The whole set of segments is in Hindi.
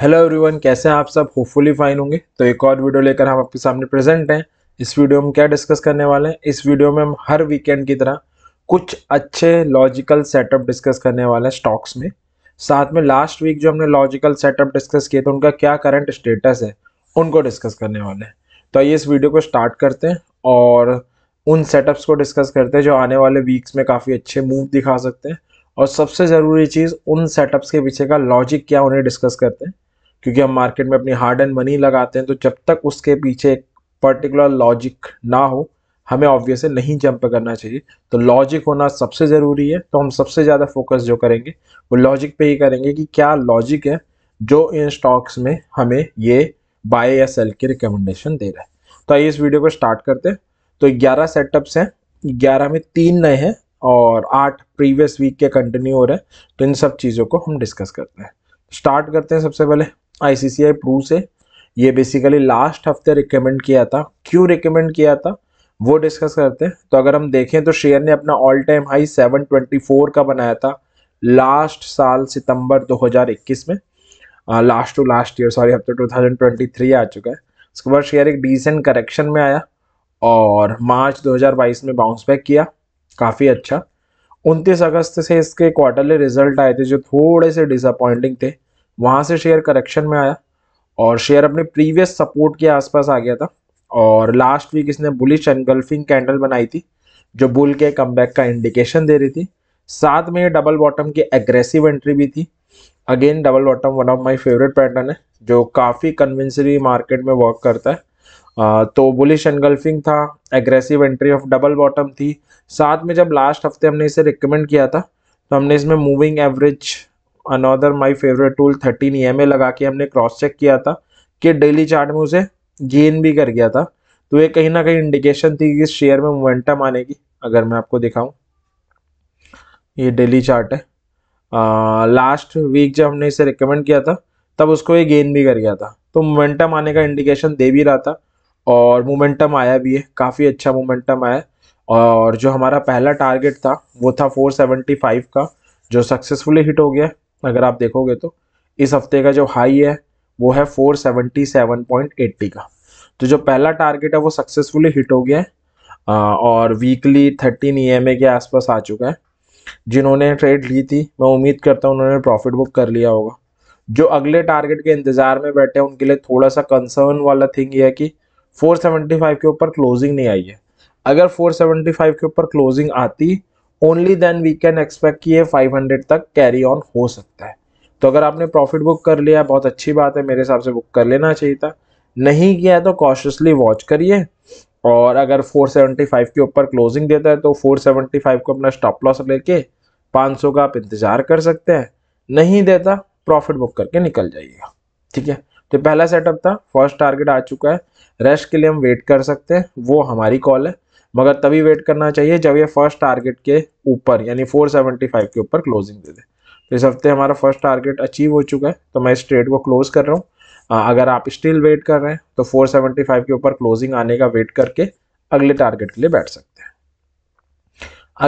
हेलो एवरीवन कैसे हैं आप सब होपफुली फाइन होंगे तो एक और वीडियो लेकर हम आपके सामने प्रेजेंट हैं इस वीडियो में क्या डिस्कस करने वाले हैं इस वीडियो में हम हर वीकेंड की तरह कुछ अच्छे लॉजिकल सेटअप डिस्कस करने वाले हैं स्टॉक्स में साथ में लास्ट वीक जो हमने लॉजिकल सेटअप डिस्कस किए थे उनका क्या करंट स्टेटस है उनको डिस्कस करने वाले हैं तो आइए इस वीडियो को स्टार्ट करते हैं और उन सेटअप्स को डिस्कस करते हैं जो आने वाले वीक्स में काफ़ी अच्छे मूव दिखा सकते हैं और सबसे ज़रूरी चीज़ उन सेटअप्स के पीछे का लॉजिक क्या उन्हें डिस्कस करते हैं क्योंकि हम मार्केट में अपनी हार्ड एंड मनी लगाते हैं तो जब तक उसके पीछे एक पर्टिकुलर लॉजिक ना हो हमें ऑब्वियसली नहीं जंप करना चाहिए तो लॉजिक होना सबसे ज़रूरी है तो हम सबसे ज़्यादा फोकस जो करेंगे वो लॉजिक पे ही करेंगे कि क्या लॉजिक है जो इन स्टॉक्स में हमें ये बाय या सेल की रिकमेंडेशन दे रहा है तो आइए इस वीडियो को स्टार्ट करते हैं तो 11 सेटअप्स हैं 11 में तीन नए हैं और आठ प्रीवियस वीक के कंटिन्यू हो रहे हैं तो इन सब चीज़ों को हम डिस्कस करते हैं स्टार्ट करते हैं सबसे पहले आईसीसीआई प्रू से ये बेसिकली लास्ट हफ्ते रिकमेंड किया था क्यों रिकमेंड किया था वो डिस्कस करते हैं तो अगर हम देखें तो शेयर ने अपना ऑल टाइम हाई 724 का बनाया था लास्ट साल सितंबर 2021 में last to last year sorry thousand twenty three आ चुका है उसके बाद शेयर एक डिसेंट करेक्शन में आया और मार्च बाईस में बाउंस बैक किया काफ़ी अच्छा उनतीस अगस्त से इसके क्वार्टरली रिजल्ट आए थे जो थोड़े से डिसअपॉइंटिंग थे वहाँ से शेयर करेक्शन में आया और शेयर अपने प्रीवियस सपोर्ट के आसपास आ गया था और लास्ट वीक इसने बुलिश एनगल्फिंग कैंडल बनाई थी जो बुल के कम का इंडिकेशन दे रही थी साथ में ये डबल बॉटम की एग्रेसिव एंट्री भी थी again double bottom one of my favourite pattern है जो काफ़ी कन्विंसरी मार्केट में वर्क करता है तो बुलिश एनगल्फिंग था aggressive entry of double bottom थी साथ में जब लास्ट हफ्ते हमने इसे रिकमेंड किया था तो हमने इसमें moving average another my favourite tool thirteen E लगा के हमने क्रॉस चेक किया था कि डेली चार्ट में उसे गेन भी कर गया था तो ये कहीं ना कहीं इंडिकेशन थी कि इस शेयर में मोमेंटम आने की अगर मैं आपको दिखाऊं ये डेली चार्ट है लास्ट वीक जब हमने इसे रिकमेंड किया था तब उसको ये गेन भी कर गया था तो मोमेंटम आने का इंडिकेशन दे भी रहा था और मोमेंटम आया भी है काफ़ी अच्छा मोमेंटम आया और जो हमारा पहला टारगेट था वो था 475 का जो सक्सेसफुली हिट हो गया अगर आप देखोगे तो इस हफ्ते का जो हाई है वो है 477.80 का तो जो पहला टारगेट है वो सक्सेसफुली हिट हो गया है और वीकली 13 ई के आसपास आ चुका है जिन्होंने ट्रेड ली थी मैं उम्मीद करता हूँ उन्होंने प्रॉफिट बुक कर लिया होगा जो अगले टारगेट के इंतज़ार में बैठे हैं उनके लिए थोड़ा सा कंसर्न वाला थिंग ये है कि 475 के ऊपर क्लोजिंग नहीं आई है अगर 475 के ऊपर क्लोजिंग आती only then we can expect कि ये 500 तक कैरी ऑन हो सकता है तो अगर आपने प्रॉफिट बुक कर लिया बहुत अच्छी बात है मेरे हिसाब से बुक कर लेना चाहिए था नहीं किया है तो कॉशियसली वॉच करिए और अगर 475 के ऊपर क्लोजिंग देता है तो 475 को अपना स्टॉप लॉस लेके 500 का आप इंतज़ार कर सकते हैं नहीं देता प्रॉफिट बुक करके निकल जाइएगा ठीक है तो पहला सेटअप था फर्स्ट टारगेट आ चुका है रेस्ट के लिए हम वेट कर सकते हैं वो हमारी कॉल है मगर तभी वेट करना चाहिए जब ये फर्स्ट टारगेट के ऊपर यानी 475 के ऊपर क्लोजिंग दे दे तो इस हफ्ते हमारा फर्स्ट टारगेट अचीव हो चुका है तो मैं इस ट्रेड को क्लोज कर रहा हूँ अगर आप स्टिल वेट कर रहे हैं तो 475 के ऊपर क्लोजिंग आने का वेट करके अगले टारगेट के लिए बैठ सकते हैं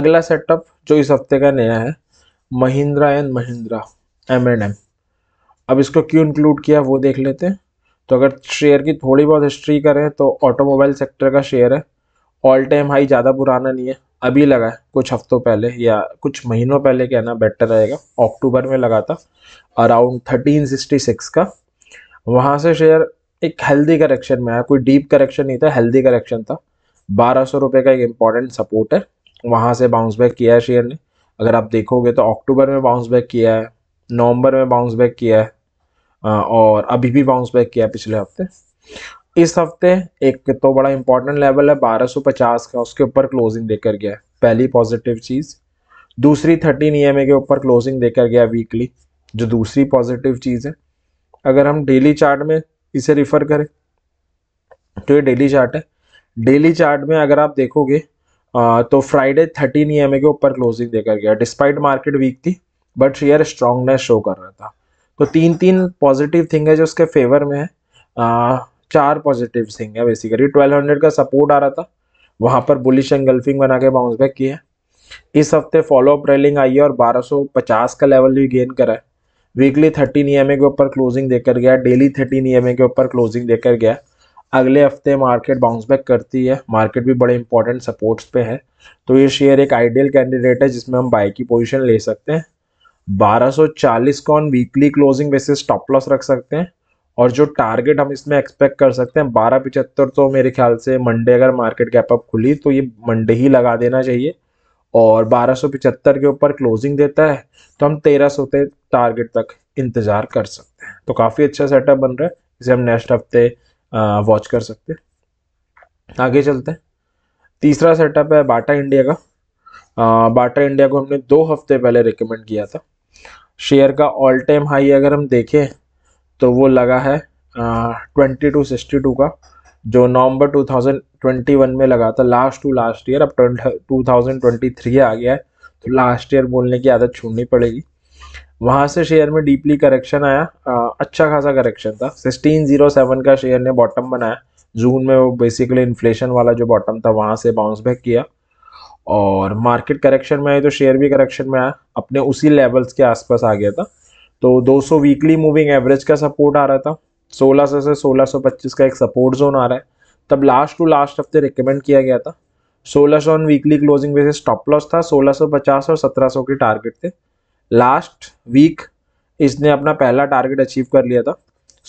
अगला सेटअप जो इस हफ्ते का नया है Mahindra and Mahindra M and M अब इसको क्यों इंक्लूड किया वो देख लेते हैं तो अगर शेयर की थोड़ी बहुत हिस्ट्री करें तो ऑटोमोबाइल सेक्टर का शेयर है ऑल टाइम हाई ज़्यादा पुराना नहीं है अभी लगा है कुछ हफ्तों पहले या कुछ महीनों पहले कहना बेटर रहेगा अक्टूबर में लगा था अराउंड थर्टीन सिक्सटी सिक्स का वहाँ से शेयर एक हेल्दी करेक्शन में आया कोई डीप करेक्शन नहीं था हेल्दी करेक्शन था बारह सौ रुपये का एक इम्पॉर्टेंट सपोर्ट है वहाँ से बाउंस बैक किया है शेयर ने अगर आप देखोगे तो अक्टूबर में बाउंस बैक किया है नवंबर में बाउंस बैक किया है और अभी भी बाउंस बैक किया पिछले हफ्ते इस हफ्ते एक तो बड़ा इंपॉर्टेंट लेवल है 1250 का उसके ऊपर क्लोजिंग देकर गया है पहली पॉजिटिव चीज़ दूसरी थर्टीन ई के ऊपर क्लोजिंग देकर गया वीकली जो दूसरी पॉजिटिव चीज़ है अगर हम डेली चार्ट में इसे रिफ़र करें तो ये डेली चार्ट है डेली चार्ट में अगर आप देखोगे आ, तो फ्राइडे थर्टीन ई के ऊपर क्लोजिंग देकर गया डिस्पाइट मार्केट वीक थी बट शेयर स्ट्रांगनेस शो कर रहा था तो तीन तीन पॉजिटिव थिंग है जो उसके फेवर में है आ, चार पॉजिटिव थिंग है बेसिकली 1200 का सपोर्ट आ रहा था वहाँ पर बुलिश एंगल्फिंग बना के बाउंस बैक किया इस हफ्ते अप रेलिंग आई है और 1250 का लेवल भी गेन करा है वीकली थर्टीन ई के ऊपर क्लोजिंग देकर गया डेली थर्टीन ई के ऊपर क्लोजिंग देकर गया अगले हफ्ते मार्केट बाउंस बैक करती है मार्केट भी बड़े इंपॉर्टेंट सपोर्ट्स पे है तो ये शेयर एक आइडियल कैंडिडेट है जिसमें हम बाय की पोजीशन ले सकते हैं 1240 को on weekly closing basis stop loss रख सकते हैं और जो टारगेट हम इसमें एक्सपेक्ट कर सकते हैं बारह पिचहत्तर तो मेरे ख्याल से मंडे अगर मार्केट गैप अप खुली तो ये मंडे ही लगा देना चाहिए और बारह सौ पिचहत्तर के ऊपर क्लोजिंग देता है तो हम तेरह सौ टारगेट तक इंतज़ार कर सकते हैं तो काफ़ी अच्छा सेटअप बन रहा है इसे हम नेक्स्ट हफ्ते वॉच कर सकते हैं आगे चलते हैं तीसरा सेटअप है बाटा इंडिया का बाटा इंडिया को हमने दो हफ्ते पहले रिकमेंड किया था शेयर का ऑल टाइम हाई अगर हम देखें तो वो लगा है ट्वेंटी टू सिक्सटी टू का जो नवंबर 2021 में लगा था लास्ट टू लास्ट ईयर अब 2023 आ गया है तो लास्ट ईयर बोलने की आदत छोड़नी पड़ेगी वहाँ से शेयर में डीपली करेक्शन आया आ, अच्छा खासा करेक्शन था सिक्सटीन जीरो सेवन का शेयर ने बॉटम बनाया जून में वो बेसिकली इन्फ्लेशन वाला जो बॉटम था वहाँ से बाउंस बैक किया और मार्केट करेक्शन में आई तो शेयर भी करेक्शन में आया अपने उसी लेवल्स के आसपास आ गया था तो 200 वीकली मूविंग एवरेज का सपोर्ट आ रहा था 1600 से 1625 का एक सपोर्ट जोन आ रहा है तब लास्ट टू लास्ट हफ्ते रिकमेंड किया गया था सोलह on weekly closing basis stop loss था 1650 और 1700 के टारगेट थे लास्ट वीक इसने अपना पहला टारगेट अचीव कर लिया था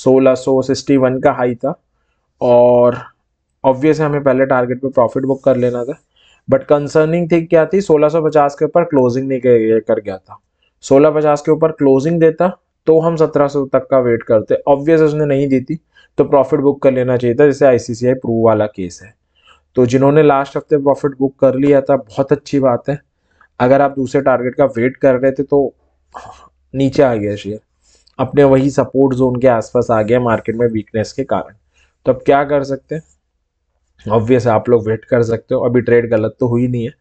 सोलह का हाई था और ऑब्वियस हमें पहले टारगेट पे प्रॉफिट बुक कर लेना था बट कंसर्निंग थी क्या थी 1650 के ऊपर क्लोजिंग नहीं कर गया था 1650 के ऊपर क्लोजिंग देता तो हम 1700 तक का वेट करते ऑब्वियस उसने नहीं दी थी तो प्रॉफिट बुक कर लेना चाहिए था जैसे आईसीसीआई प्रूव वाला केस है तो जिन्होंने लास्ट हफ्ते प्रॉफिट बुक कर लिया था बहुत अच्छी बात है अगर आप दूसरे टारगेट का वेट कर रहे थे तो नीचे आ गया शेयर अपने वही सपोर्ट जोन के आसपास आ गया मार्केट में वीकनेस के कारण तो अब क्या कर सकते हैं ऑब्वियस आप लोग वेट कर सकते हो अभी ट्रेड गलत तो हुई नहीं है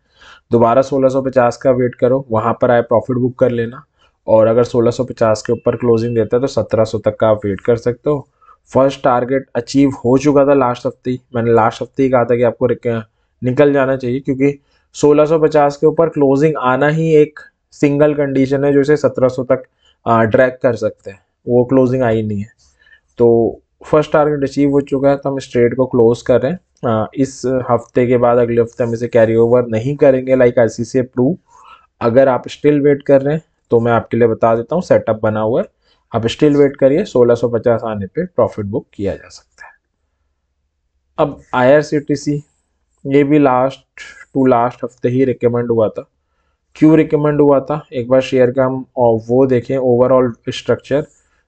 दोबारा 1650 का वेट करो वहाँ पर आए प्रॉफिट बुक कर लेना और अगर 1650 के ऊपर क्लोजिंग देता है तो 1700 तक का आप वेट कर सकते हो फर्स्ट टारगेट अचीव हो चुका था लास्ट हफ्ते ही मैंने लास्ट हफ्ते ही कहा था कि आपको निकल जाना चाहिए क्योंकि 1650 के ऊपर क्लोजिंग आना ही एक सिंगल कंडीशन है जो इसे सत्रह तक ड्रैक कर सकते हैं वो क्लोजिंग आई नहीं है तो फर्स्ट टारगेट अचीव हो चुका है तो हम इस ट्रेड को क्लोज कर रहे हैं हाँ, इस हफ्ते के बाद अगले हफ्ते हम इसे कैरी ओवर नहीं करेंगे like I C C Pru अगर आप स्टिल वेट कर रहे हैं तो मैं आपके लिए बता देता हूँ सेटअप बना हुआ है आप स्टिल वेट करिए 1650 आने पे प्रॉफिट बुक किया जा सकता है अब सी ये भी लास्ट टू लास्ट हफ्ते ही रिकमेंड हुआ था क्यों रिकमेंड हुआ था एक बार शेयर का हम वो देखें ओवरऑल स्ट्रक्चर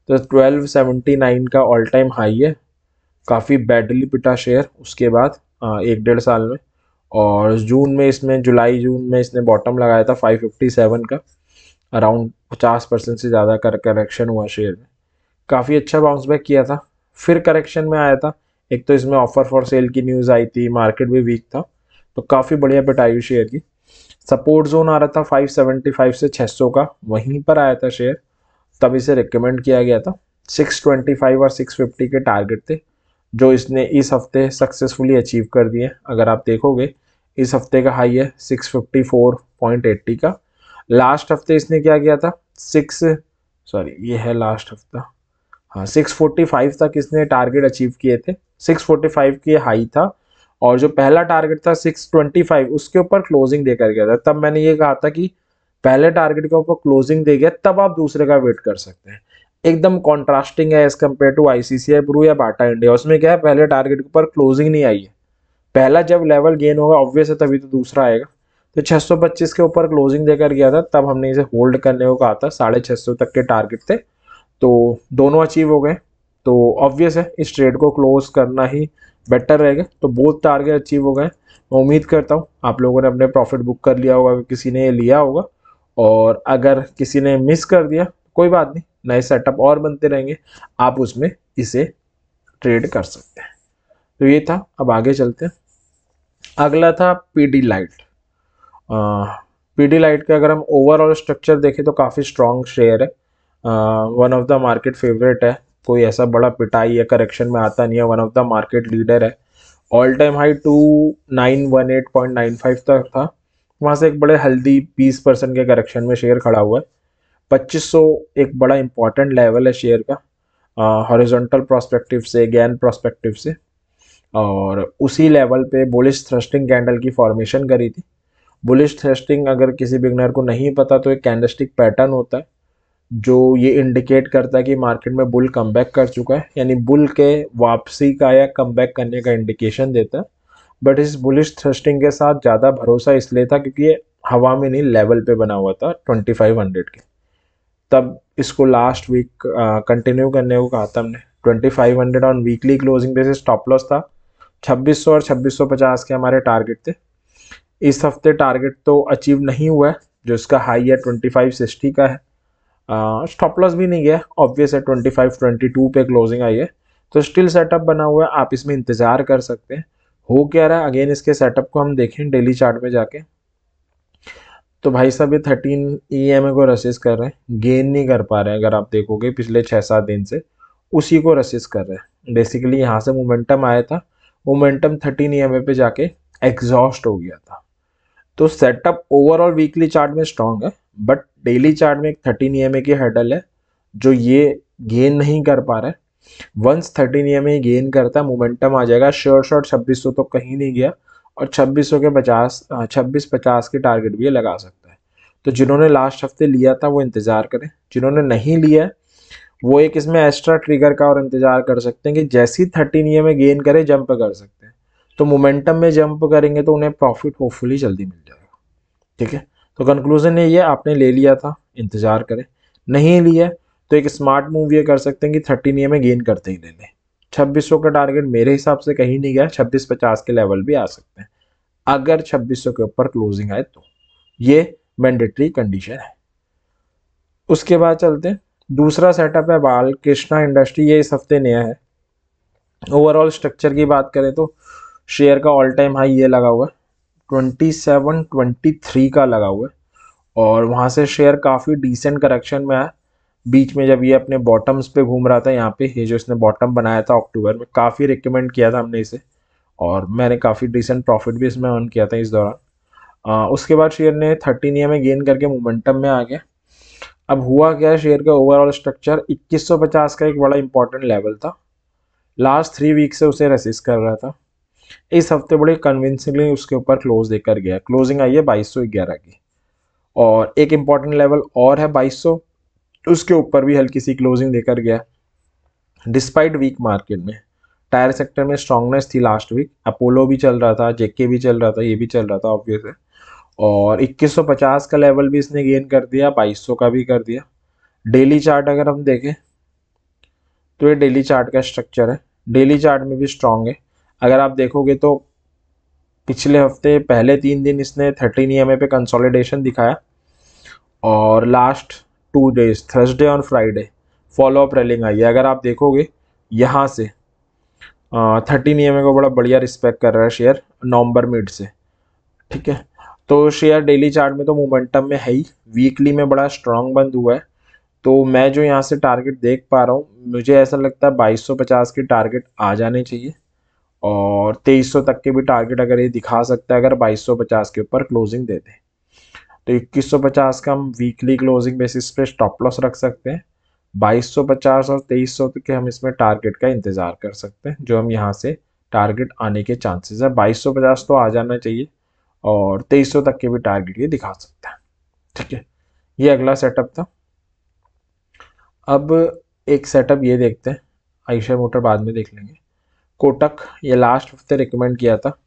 तो 1279 का ऑल टाइम हाई है काफ़ी बैडली पिटा शेयर उसके बाद एक डेढ़ साल में और जून में इसमें जुलाई जून में इसने बॉटम लगाया था 557 का अराउंड 50 परसेंट से ज़्यादा कर करेक्शन हुआ शेयर में काफ़ी अच्छा बाउंस बैक किया था फिर करेक्शन में आया था एक तो इसमें ऑफर फॉर सेल की न्यूज़ आई थी मार्केट भी वीक था तो काफ़ी बढ़िया पिटाई शेयर की सपोर्ट जोन आ रहा था 575 से 600 का वहीं पर आया था शेयर तब इसे रिकमेंड किया गया था 625 और 650 के टारगेट थे जो इसने इस हफ्ते सक्सेसफुली अचीव कर दिए अगर आप देखोगे इस हफ्ते का हाई है 654.80 का लास्ट हफ्ते इसने क्या किया था सिक्स सॉरी ये है लास्ट हफ्ता हाँ 645 तक इसने टारगेट अचीव किए थे 645 की हाई था और जो पहला टारगेट था 625 उसके ऊपर क्लोजिंग देकर गया था तब मैंने ये कहा था कि पहले टारगेट के ऊपर क्लोजिंग दे गया तब आप दूसरे का वेट कर सकते हैं एकदम कॉन्ट्रास्टिंग है as compare to ICICI Pru या बाटा इंडिया उसमें क्या है पहले टारगेट के ऊपर क्लोजिंग नहीं आई है पहला जब लेवल गेन होगा ऑब्वियस है तभी तो दूसरा आएगा तो 625 के ऊपर क्लोजिंग देकर गया था तब हमने इसे होल्ड करने को कहा था साढ़े छः सौ तक के टारगेट थे तो दोनों अचीव हो गए तो ऑब्वियस है इस ट्रेड को क्लोज करना ही बेटर रहेगा तो बहुत टारगेट अचीव हो गए मैं उम्मीद करता हूँ आप लोगों ने अपने प्रॉफिट बुक कर लिया होगा किसी ने लिया होगा और अगर किसी ने मिस कर दिया कोई बात नहीं नए सेटअप और बनते रहेंगे आप उसमें इसे ट्रेड कर सकते हैं तो ये था अब आगे चलते हैं अगला था पीडी लाइट पीडी लाइट का अगर हम ओवरऑल स्ट्रक्चर देखें तो काफ़ी स्ट्रॉन्ग शेयर है one of the market favourite है कोई ऐसा बड़ा पिटाई या करेक्शन में आता नहीं है one of the market leader है all time high two nine one eight point nine five तक था वहाँ से एक बड़े हल्दी बीस परसेंट के करेक्शन में शेयर खड़ा हुआ है 2500 एक बड़ा इंपॉर्टेंट लेवल है शेयर का हॉरिजॉन्टल प्रोस्पेक्टिव से गैन प्रोस्पेक्टिव से और उसी लेवल पे बुलिश थ्रस्टिंग कैंडल की फॉर्मेशन करी थी बुलिश थ्रस्टिंग अगर किसी बिगनर को नहीं पता तो एक कैंडस्टिक पैटर्न होता है जो ये इंडिकेट करता है कि मार्केट में बुल कम कर चुका है यानी बुल के वापसी का या कम करने का इंडिकेशन देता है बट इस बुलिश थ्रस्टिंग के साथ ज़्यादा भरोसा इसलिए था क्योंकि ये हवा में नहीं लेवल पे बना हुआ था 2500 के तब इसको लास्ट वीक कंटिन्यू करने को कहा था हमने twenty five hundred on weekly closing basis stop loss था छब्बीस सौ और छब्बीस सौ पचास के हमारे टारगेट थे इस हफ्ते टारगेट तो अचीव नहीं हुआ है जो इसका हाई है ट्वेंटी फाइव सिक्सटी का है स्टॉप लॉस भी नहीं गया ऑब्वियस है ट्वेंटी फाइव ट्वेंटी टू पे क्लोजिंग आई है तो स्टिल सेटअप बना हुआ है आप इसमें इंतज़ार कर सकते हैं हो क्या रहा है अगेन इसके सेटअप को हम देखें डेली चार्ट में जाके तो भाई साहब ये थर्टीन ई एम ए को रसिस कर रहे हैं गेन नहीं कर पा रहे हैं अगर आप देखोगे पिछले छः सात दिन से उसी को रसिस कर रहे हैं बेसिकली यहाँ से मोमेंटम आया था momentum thirteen E M A पे जाके एग्जॉस्ट हो गया था तो सेटअप ओवरऑल वीकली चार्ट में स्ट्रांग है बट डेली चार्ट में एक थर्टीन ई की हर्डल है जो ये गेन नहीं कर पा रहा है वंस थर्टीन ई गेन करता है मोमेंटम आ जाएगा श्योर शॉर्ट छब्बीस तो कहीं नहीं गया और छब्बीस के पचास छब्बीस पचास के टारगेट भी लगा सकता है तो जिन्होंने लास्ट हफ्ते लिया था वो इंतज़ार करें जिन्होंने नहीं लिया वो एक इसमें एक्स्ट्रा ट्रिगर का और इंतज़ार कर सकते हैं कि जैसे ही थर्टीन ये में गेन करें जंप कर सकते हैं तो मोमेंटम में जंप करेंगे तो उन्हें प्रॉफिट होपफुली जल्दी मिल जाएगा ठीक है तो कंक्लूजन ये आपने ले लिया था इंतज़ार करें नहीं लिया तो एक स्मार्ट मूव ये कर सकते हैं कि थर्टीन ये में गेन करते ही ले लें छब्बीस का टारगेट मेरे हिसाब से कहीं नहीं गया छब्बीस पचास के लेवल भी आ सकते हैं अगर छब्बीस के ऊपर क्लोजिंग आए तो ये मैंडेटरी कंडीशन है उसके बाद चलते हैं दूसरा सेटअप है बाल कृष्णा इंडस्ट्री ये इस हफ्ते नया है ओवरऑल स्ट्रक्चर की बात करें तो शेयर का ऑल टाइम हाई ये लगा हुआ है ट्वेंटी सेवन ट्वेंटी थ्री का लगा हुआ है और वहाँ से शेयर काफ़ी डिसेंट करेक्शन में आया बीच में जब ये अपने बॉटम्स पे घूम रहा था यहाँ पे ये जो इसने बॉटम बनाया था अक्टूबर में काफ़ी रिकमेंड किया था हमने इसे और मैंने काफ़ी डिसेंट प्रॉफिट भी इसमें अर्न किया था इस दौरान उसके बाद शेयर ने थर्टीन ईयर में गेन करके मोमेंटम में आ गया अब हुआ क्या शेयर का ओवरऑल स्ट्रक्चर 2150 का एक बड़ा इंपॉर्टेंट लेवल था लास्ट थ्री वीक से उसे रेसिस कर रहा था इस हफ्ते बड़े कन्विंसिंगली उसके ऊपर क्लोज देकर गया क्लोजिंग आई है बाईस की और एक इम्पॉर्टेंट लेवल और है बाईस उसके ऊपर भी हल्की सी क्लोजिंग देकर गया डिस्पाइट वीक मार्केट में टायर सेक्टर में स्ट्रांगनेस थी लास्ट वीक अपोलो भी चल रहा था जेके भी चल रहा था ये भी चल रहा था ऑब्वियस है और 2150 का लेवल भी इसने गेन कर दिया 2200 का भी कर दिया डेली चार्ट अगर हम देखें तो ये डेली चार्ट का स्ट्रक्चर है डेली चार्ट में भी स्ट्रांग है अगर आप देखोगे तो पिछले हफ्ते पहले तीन दिन इसने थर्टीन ई e पे कंसोलिडेशन दिखाया और लास्ट टू डेज थर्सडे और फ्राइडे फॉलो अप रैलिंग आई है अगर आप देखोगे यहाँ से थर्टीन ई को बड़ा बढ़िया रिस्पेक्ट कर रहा है शेयर नवंबर मिड से ठीक है तो शेयर डेली चार्ट में तो मोमेंटम में है ही वीकली में बड़ा स्ट्रांग बंद हुआ है तो मैं जो यहाँ से टारगेट देख पा रहा हूँ मुझे ऐसा लगता है 2250 के टारगेट आ जाने चाहिए और 2300 तक के भी टारगेट अगर ये दिखा सकता है अगर 2250 के ऊपर क्लोजिंग दे दे तो 2150 का हम वीकली क्लोजिंग बेसिस पे स्टॉप लॉस रख सकते हैं 2250 और 2300 के हम इसमें टारगेट का इंतज़ार कर सकते हैं जो हम यहाँ से टारगेट आने के चांसेस है 2250 तो आ जाना चाहिए और 2300 तक के भी टारगेट ये दिखा सकते हैं ठीक है ये अगला सेटअप था अब एक सेटअप ये देखते हैं आयुषा मोटर बाद में देख लेंगे कोटक ये लास्ट हफ्ते रिकमेंड किया था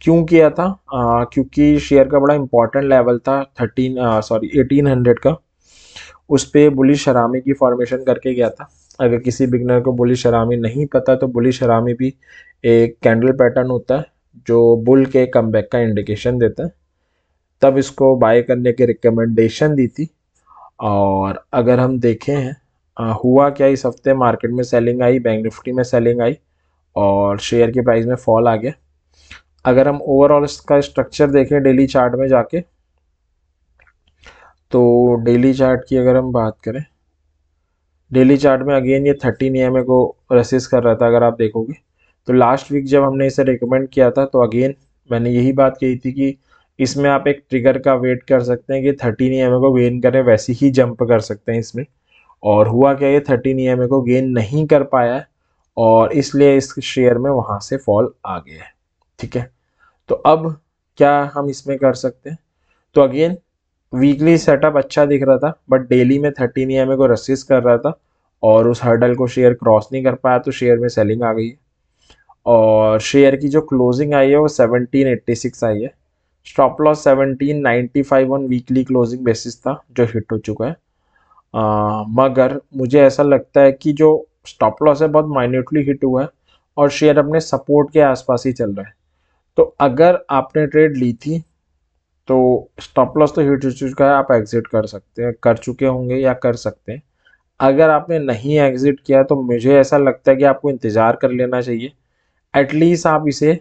क्यों किया था आ, क्योंकि शेयर का बड़ा इंपॉर्टेंट लेवल था थर्टीन सॉरी एटीन हंड्रेड का उस पर बुली शरामी की फॉर्मेशन करके गया था अगर किसी बिगनर को बुली शरामी नहीं पता तो बुली शरामी भी एक कैंडल पैटर्न होता है जो बुल के कम का इंडिकेशन देता है तब इसको बाय करने की रिकमेंडेशन दी थी और अगर हम देखें हैं हुआ क्या इस हफ्ते मार्केट में सेलिंग आई बैंक निफ्टी में सेलिंग आई और शेयर के प्राइस में फॉल आ गया अगर हम ओवरऑल इसका स्ट्रक्चर देखें डेली चार्ट में जाके तो डेली चार्ट की अगर हम बात करें डेली चार्ट में अगेन ये थर्टीन ए को रेसिस कर रहा था अगर आप देखोगे तो लास्ट वीक जब हमने इसे रिकमेंड किया था तो अगेन मैंने यही बात कही थी कि इसमें आप एक ट्रिगर का वेट कर सकते हैं कि थर्टीन ई को गेन करें वैसे ही जंप कर सकते हैं इसमें और हुआ क्या ये थर्टीन ई को गेन नहीं कर पाया और इसलिए इस शेयर में वहाँ से फॉल आ गया है ठीक है तो अब क्या हम इसमें कर सकते हैं तो अगेन वीकली सेटअप अच्छा दिख रहा था बट डेली में थर्टीन ई एम को रसीस कर रहा था और उस हर्डल को शेयर क्रॉस नहीं कर पाया तो शेयर में सेलिंग आ गई है और शेयर की जो क्लोजिंग आई है वो 1786 आई है stop loss 1795 on weekly closing basis था जो हिट हो चुका है आ, मगर मुझे ऐसा लगता है कि जो स्टॉप लॉस है बहुत माइन्यूटली हिट हुआ है और शेयर अपने सपोर्ट के आसपास ही चल रहा है तो अगर आपने ट्रेड ली थी तो स्टॉप लॉस तो हिट हो चुका है आप एग्ज़िट कर सकते हैं कर चुके होंगे या कर सकते हैं अगर आपने नहीं एग्ज़िट किया तो मुझे ऐसा लगता है कि आपको इंतज़ार कर लेना चाहिए एटलीस्ट आप इसे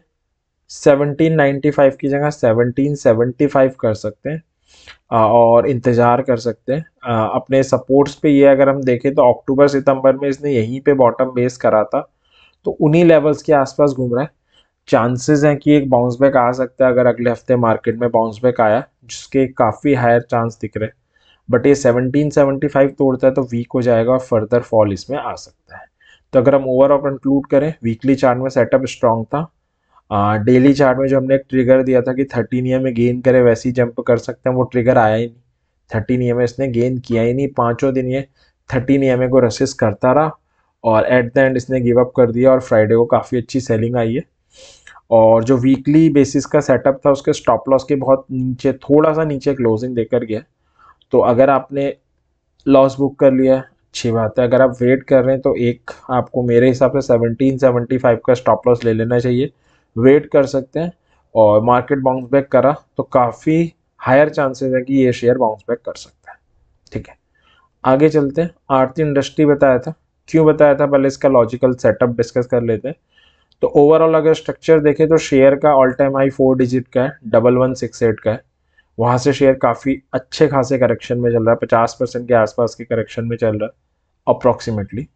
1795 की जगह 1775 कर सकते हैं और इंतज़ार कर सकते हैं अपने सपोर्ट्स पे ये अगर हम देखें तो अक्टूबर सितंबर में इसने यहीं पे बॉटम बेस करा था तो उन्हीं लेवल्स के आसपास घूम रहा है चांसेस हैं कि एक बाउंस बैक आ सकता है अगर अगले हफ्ते मार्केट में बाउंस बैक आया जिसके काफ़ी हायर चांस दिख रहे बट ये 1775 तोड़ता है तो वीक हो जाएगा और फर्दर फॉल इसमें आ सकता है तो अगर हम ओवरऑल कंक्लूड करें वीकली चार्ट में सेटअप स्ट्रांग था डेली चार्ट में जो हमने एक ट्रिगर दिया था कि थर्टीन ईयर में गेन करें वैसे ही जंप कर सकते हैं वो ट्रिगर आया ही नहीं थर्टीन ईयर में इसने गेन किया ही नहीं पाँचों दिन ये थर्टीन ईयर को रसिस करता रहा और एट द एंड इसने गिव अप कर दिया और फ्राइडे को काफ़ी अच्छी सेलिंग आई है और जो वीकली बेसिस का सेटअप था उसके स्टॉप लॉस के बहुत नीचे थोड़ा सा नीचे क्लोजिंग देकर गया तो अगर आपने लॉस बुक कर लिया अच्छी बात है अगर आप वेट कर रहे हैं तो एक आपको मेरे हिसाब से सेवनटीन फाइव का स्टॉप लॉस ले लेना चाहिए वेट कर सकते हैं और मार्केट बाउंस बैक करा तो काफ़ी हायर चांसेस है कि ये शेयर बाउंस बैक कर सकता है ठीक है आगे चलते हैं आरती इंडस्ट्री बताया था क्यों बताया था पहले इसका लॉजिकल सेटअप डिस्कस कर लेते हैं तो ओवरऑल अगर स्ट्रक्चर देखें तो शेयर का all time high four digit का है डबल वन सिक्स एट का है वहाँ से शेयर काफ़ी अच्छे खासे करेक्शन में चल रहा है पचास परसेंट के आसपास के करेक्शन में चल रहा है अप्रॉक्सीमेटली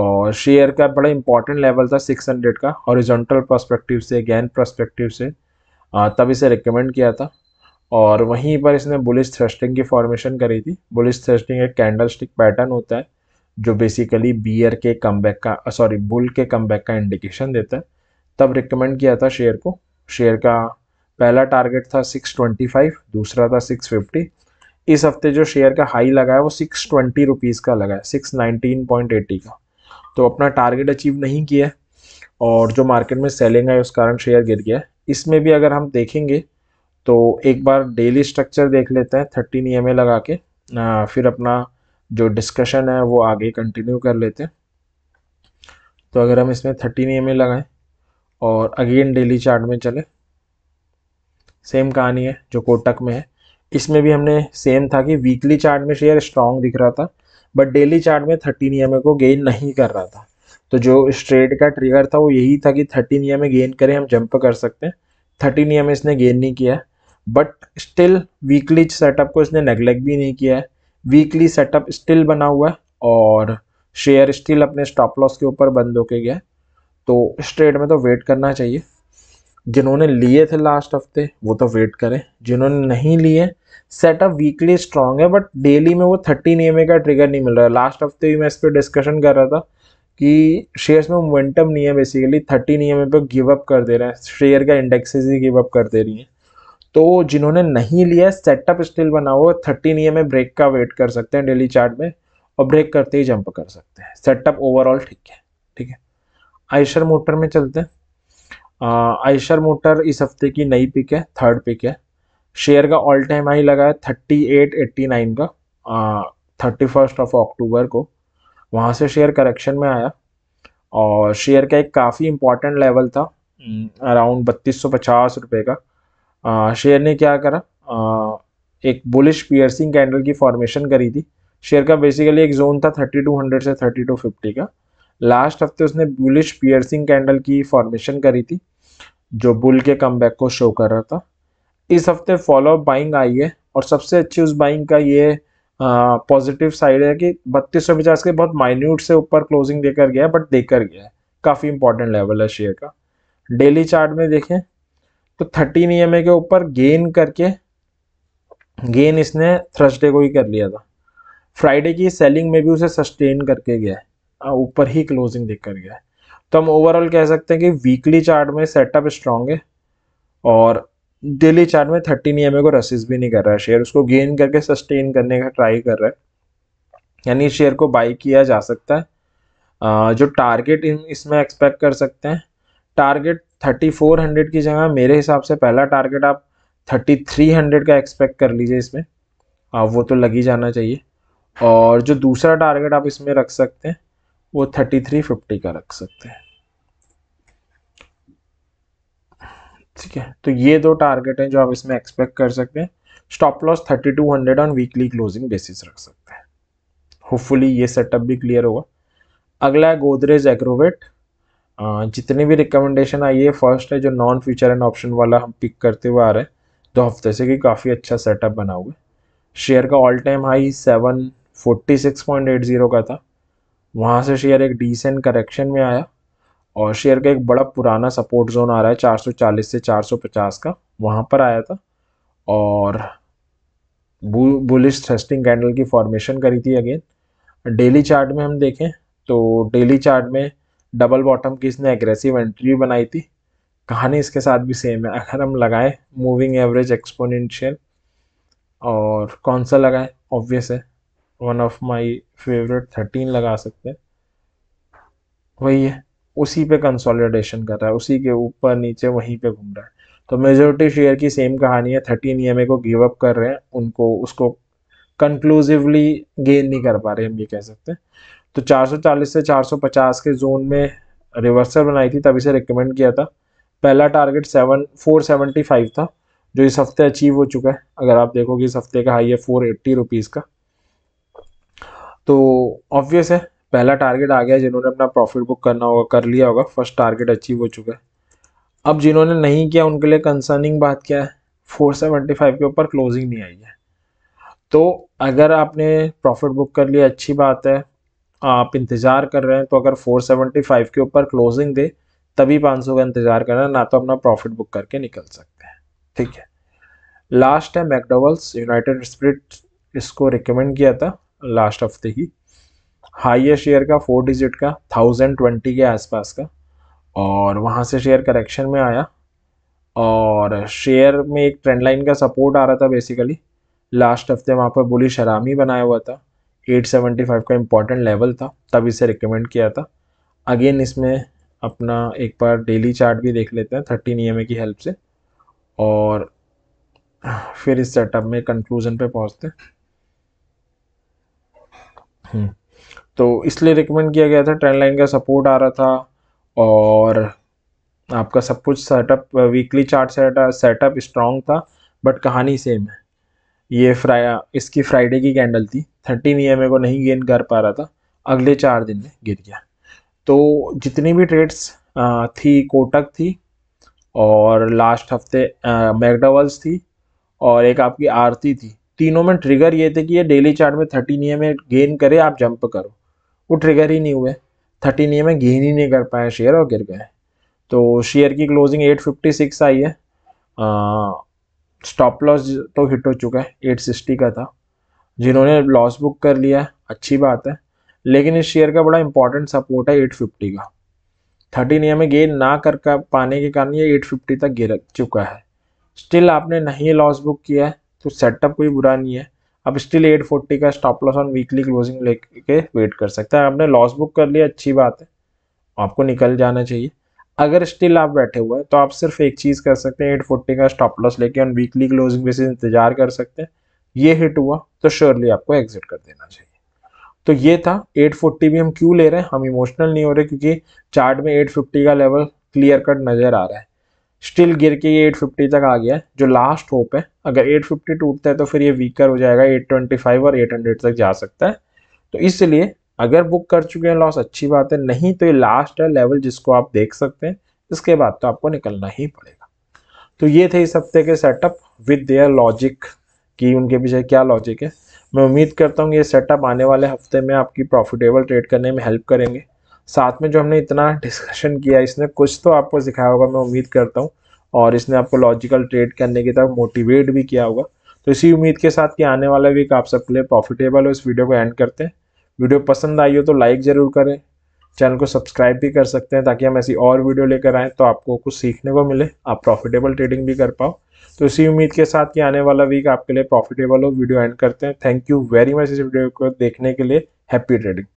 और शेयर का बड़ा इंपॉर्टेंट लेवल था सिक्स हंड्रेड का हॉरिजॉन्टल पर्सपेक्टिव से गैन पर्सपेक्टिव से तब इसे रिकमेंड किया था और वहीं पर इसने बुलिश थ्रस्टिंग की फॉर्मेशन करी थी बुलिश थ्रस्टिंग एक कैंडल स्टिक पैटर्न होता है जो बेसिकली बियर के कम का सॉरी uh, बुल के कम का इंडिकेशन देता है तब रिकमेंड किया था शेयर को शेयर का पहला टारगेट था 625 दूसरा था 650 इस हफ्ते जो शेयर का हाई लगा है वो सिक्स ट्वेंटी रुपीज़ का लगा है सिक्स नाइनटीन पॉइंट एटी का तो अपना टारगेट अचीव नहीं किया है और जो मार्केट में सेलिंग है उस कारण शेयर गिर गया है इसमें भी अगर हम देखेंगे तो एक बार डेली स्ट्रक्चर देख लेते हैं थर्टीन ई लगा के आ, uh, फिर अपना जो डिस्कशन है वो आगे कंटिन्यू कर लेते हैं तो अगर हम इसमें थर्टीन ए एम लगाएं और अगेन डेली चार्ट में चले सेम कहानी है जो कोटक में है इसमें भी हमने सेम था कि वीकली चार्ट में शेयर स्ट्रांग दिख रहा था बट डेली चार्ट में थर्टीन ई को गेन नहीं कर रहा था तो जो स्ट्रेट का ट्रिगर था वो यही था कि थर्टीन ई गेन करें हम जंप कर सकते हैं थर्टीन ई इसने गेन नहीं किया बट स्टिल वीकली सेटअप को इसने नेग्लेक्ट भी नहीं किया है वीकली सेटअप स्टिल बना हुआ है और शेयर स्टिल अपने स्टॉप लॉस के ऊपर बंद होके गया तो इस ट्रेड में तो वेट करना चाहिए जिन्होंने लिए थे लास्ट हफ्ते वो तो वेट करें जिन्होंने नहीं लिए सेटअप वीकली स्ट्रांग है बट डेली में वो थर्टीन एम का ट्रिगर नहीं मिल रहा है लास्ट हफ्ते भी मैं इस पर डिस्कशन कर रहा था कि शेयर्स में मोमेंटम नहीं है बेसिकली थर्टीन ई एम पे गिव अप कर दे रहे हैं शेयर का इंडेक्सेस ही गिव अप कर दे रही हैं तो जिन्होंने नहीं लिया सेटअप स्टिल बना हुआ थर्टीन ई में ब्रेक का वेट कर सकते हैं डेली चार्ट में और ब्रेक करते ही जंप कर सकते हैं सेटअप ओवरऑल ठीक है ठीक है आयशर मोटर में चलते हैं आयशर मोटर इस हफ्ते की नई पिक है थर्ड पिक है शेयर का ऑल टाइम हाई लगा है थर्टी एट एट्टी नाइन का थर्टी फर्स्ट ऑफ अक्टूबर को वहाँ से शेयर करेक्शन में आया और शेयर का एक काफ़ी इंपॉर्टेंट लेवल था अराउंड बत्तीस सौ पचास रुपये का शेयर ने क्या करा आ, एक बुलिश पियर्सिंग कैंडल की फॉर्मेशन करी थी शेयर का बेसिकली एक जोन था 3200 से 3250 का लास्ट हफ्ते उसने बुलिश पियर्सिंग कैंडल की फॉर्मेशन करी थी जो बुल के कम को शो कर रहा था इस हफ्ते फॉलो अप बाइंग आई है और सबसे अच्छी उस बाइंग का ये पॉजिटिव साइड है कि बत्तीस सौ पचास के बहुत माइन्यूट से ऊपर क्लोजिंग देकर गया है बट देकर गया है काफ़ी इंपॉर्टेंट लेवल है शेयर का डेली चार्ट में देखें तो थर्टीन ई e के ऊपर गेन करके गेन इसने थर्सडे को ही कर लिया था फ्राइडे की सेलिंग में भी उसे सस्टेन करके गया है ऊपर ही क्लोजिंग देख कर गया है तो हम ओवरऑल कह सकते हैं कि वीकली चार्ट में सेटअप स्ट्रांग है और डेली चार्ट में थर्टीन ई e को रसिस भी नहीं कर रहा है शेयर उसको गेन करके सस्टेन करने का ट्राई कर रहा है यानी शेयर को बाई किया जा सकता है जो टारगेट इसमें एक्सपेक्ट कर सकते हैं टारगेट 3400 की जगह मेरे हिसाब से पहला टारगेट आप 3300 का एक्सपेक्ट कर लीजिए इसमें आप वो तो लग ही जाना चाहिए और जो दूसरा टारगेट आप इसमें रख सकते हैं वो 3350 का रख सकते हैं ठीक है तो ये दो टारगेट हैं जो आप इसमें एक्सपेक्ट कर सकते हैं stop loss 3200 on weekly closing basis रख सकते हैं होपफुली ये सेटअप भी क्लियर होगा अगला है गोदरेज एग्रोवेट जितनी भी रिकमेंडेशन आई है फर्स्ट है जो नॉन फ्यूचर एंड ऑप्शन वाला हम पिक करते हुए आ रहे हैं दो तो हफ्ते से कि काफ़ी अच्छा सेटअप बना हुआ है शेयर का all time high seven forty six point eight zero का था वहाँ से शेयर एक डिसेंट करेक्शन में आया और शेयर का एक बड़ा पुराना सपोर्ट जोन आ रहा है चार सौ चालीस से चार सौ पचास का वहाँ पर आया था और बुलिश थ्रेस्टिंग कैंडल की फॉर्मेशन करी थी अगेन डेली चार्ट में हम देखें तो डेली चार्ट में डबल बॉटम की इसने एग्रेसिव एंट्री बनाई थी कहानी इसके साथ भी सेम है अगर हम लगाएं मूविंग एवरेज एक्सपोनेंशियल और कौन सा लगाएं ऑब्वियस है one of my favourite thirteen लगा सकते हैं वही है उसी पे कंसोलिडेशन कर रहा है उसी के ऊपर नीचे वहीं पे घूम रहा है तो मेजोरिटी शेयर की सेम कहानी है थर्टीन ई को गिव अप कर रहे हैं उनको उसको कंक्लूसिवली गेन नहीं कर पा रहे हम ये कह सकते हैं तो 440 से 450 के जोन में रिवर्सल बनाई थी तभी से रिकमेंड किया था पहला target seven four seventy five था जो इस हफ्ते अचीव हो चुका है अगर आप देखोगे इस हफ्ते का हाई है फोर एट्टी रुपीज़ का तो ऑब्वियस है पहला टारगेट आ गया जिन्होंने अपना प्रॉफिट बुक करना होगा कर लिया होगा फर्स्ट टारगेट अचीव हो चुका है अब जिन्होंने नहीं किया उनके लिए कंसर्निंग बात क्या है फोर फाइव के ऊपर क्लोजिंग नहीं आई है तो अगर आपने प्रॉफिट बुक कर लिया अच्छी बात है आप इंतज़ार कर रहे हैं तो अगर 475 के ऊपर क्लोजिंग दे तभी 500 का इंतज़ार करना ना तो अपना प्रॉफिट बुक करके निकल सकते हैं ठीक है लास्ट है मैकडोवल्स यूनाइटेड स्प्रिट इसको रिकमेंड किया था लास्ट हफ्ते ही हाइएस्ट शेयर का फोर डिजिट का थाउजेंड ट्वेंटी के आसपास का और वहाँ से शेयर करेक्शन में आया और शेयर में एक ट्रेंड लाइन का सपोर्ट आ रहा था बेसिकली लास्ट हफ्ते वहाँ पर बुली शरामी बनाया हुआ था 875 का इम्पॉर्टेंट लेवल था तब इसे रिकमेंड किया था अगेन इसमें अपना एक बार डेली चार्ट भी देख लेते हैं थर्टीन ई e की हेल्प से और फिर इस सेटअप में कंक्लूज़न पे पहुंचते हैं हम्म, तो इसलिए रिकमेंड किया गया था ट्रेंड लाइन का सपोर्ट आ रहा था और आपका सब कुछ setup weekly chart setup strong था बट कहानी सेम है ये फ्राई इसकी फ्राइडे की कैंडल थी थर्टीन ई को नहीं गेन कर पा रहा था अगले चार दिन में गिर गया तो जितनी भी ट्रेड्स थी कोटक थी और लास्ट हफ्ते मैकडावल्स थी और एक आपकी आरती थी तीनों में ट्रिगर ये थे कि ये डेली चार्ट में थर्टीन ई में गेन करे आप जंप करो वो ट्रिगर ही नहीं हुए थर्टीन ई में गेन ही नहीं कर पाए शेयर और गिर गए तो शेयर की क्लोजिंग एट फिफ्टी सिक्स आई है स्टॉप लॉस तो हिट हो चुका है एट सिक्सटी का था जिन्होंने लॉस बुक कर लिया है अच्छी बात है लेकिन इस शेयर का बड़ा इंपॉर्टेंट सपोर्ट है एट फिफ्टी का थर्टीन ईयर में गेन ना कर का पाने के कारण ये एट फिफ्टी तक गिर चुका है स्टिल आपने नहीं लॉस बुक किया है तो सेटअप कोई बुरा नहीं है अब स्टिल एट फोर्टी का stop loss on weekly closing लेके वेट कर सकते हैं आपने लॉस बुक कर लिया अच्छी बात है आपको निकल जाना चाहिए अगर स्टिल आप बैठे हुए हैं तो आप सिर्फ एक चीज़ कर सकते हैं एट फोर्टी का स्टॉप लॉस लेके ऑन वीकली क्लोजिंग बेसिस इंतजार कर सकते हैं ये हिट हुआ तो श्योरली आपको एग्जिट कर देना चाहिए तो ये था 840 भी हम क्यों ले रहे हैं हम इमोशनल नहीं हो रहे क्योंकि चार्ट में 850 का लेवल क्लियर कट नज़र आ रहा है स्टिल गिर के ये 850 तक आ गया है जो लास्ट होप है अगर 850 टूटता है तो फिर ये वीकर हो जाएगा 825 और 800 तक जा सकता है तो इसलिए अगर बुक कर चुके हैं लॉस अच्छी बात है नहीं तो ये लास्ट है लेवल जिसको आप देख सकते हैं इसके बाद तो आपको निकलना ही पड़ेगा तो ये थे इस हफ्ते के सेटअप विद देयर लॉजिक कि उनके पीछे क्या लॉजिक है मैं उम्मीद करता हूँ ये सेटअप आने वाले हफ्ते में आपकी प्रॉफिटेबल ट्रेड करने में हेल्प करेंगे साथ में जो हमने इतना डिस्कशन किया इसने कुछ तो आपको सिखाया होगा मैं उम्मीद करता हूँ और इसने आपको लॉजिकल ट्रेड करने की तरफ मोटिवेट भी किया होगा तो इसी उम्मीद के साथ कि आने वाला वीक आप सबके लिए प्रॉफिटेबल हो इस वीडियो को एंड करते हैं वीडियो पसंद आई हो तो लाइक ज़रूर करें चैनल को सब्सक्राइब भी कर सकते हैं ताकि हम ऐसी और वीडियो लेकर आएँ तो आपको कुछ सीखने को मिले आप प्रॉफिटेबल ट्रेडिंग भी कर पाओ तो इसी उम्मीद के साथ कि आने वाला वीक आपके लिए प्रॉफिटेबल हो वीडियो एंड करते हैं थैंक यू वेरी मच इस वीडियो को देखने के लिए हैप्पी ट्रेडिंग